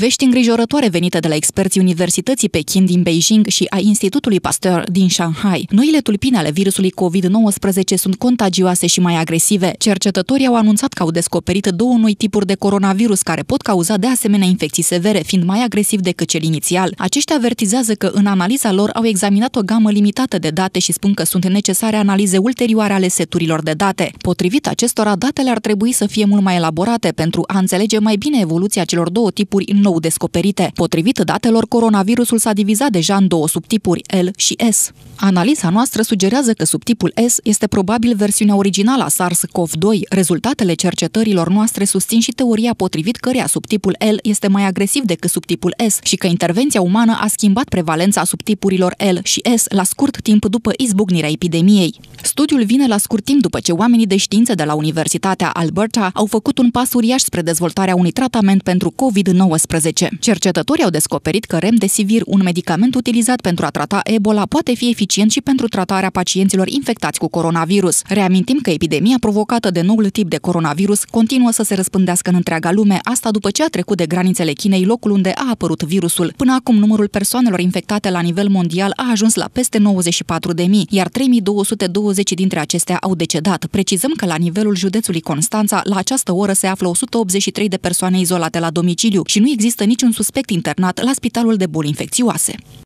Vești îngrijorătoare venite de la experții Universității Pekin din Beijing și a Institutului Pasteur din Shanghai. Noile tulpine ale virusului COVID-19 sunt contagioase și mai agresive. Cercetătorii au anunțat că au descoperit două noi tipuri de coronavirus care pot cauza de asemenea infecții severe, fiind mai agresiv decât cel inițial. Aceștia avertizează că în analiza lor au examinat o gamă limitată de date și spun că sunt necesare analize ulterioare ale seturilor de date. Potrivit acestora, datele ar trebui să fie mult mai elaborate pentru a înțelege mai bine evoluția celor două tipuri în nou descoperite. Potrivit datelor, coronavirusul s-a divizat deja în două subtipuri, L și S. Analiza noastră sugerează că subtipul S este probabil versiunea originală a SARS-CoV-2. Rezultatele cercetărilor noastre susțin și teoria potrivit căreia subtipul L este mai agresiv decât subtipul S și că intervenția umană a schimbat prevalența subtipurilor L și S la scurt timp după izbucnirea epidemiei. Studiul vine la scurt timp după ce oamenii de știință de la Universitatea Alberta au făcut un pas uriaș spre dezvoltarea unui tratament pentru COVID-19. 2019. Cercetătorii au descoperit că remdesivir, un medicament utilizat pentru a trata Ebola, poate fi eficient și pentru tratarea pacienților infectați cu coronavirus. Reamintim că epidemia provocată de noul tip de coronavirus continuă să se răspândească în întreaga lume, asta după ce a trecut de granițele Chinei, locul unde a apărut virusul. Până acum, numărul persoanelor infectate la nivel mondial a ajuns la peste 94.000, iar 3220 dintre acestea au decedat. Precizăm că la nivelul județului Constanța, la această oră se află 183 de persoane izolate la domiciliu și nu există există niciun suspect internat la Spitalul de Boli Infecțioase.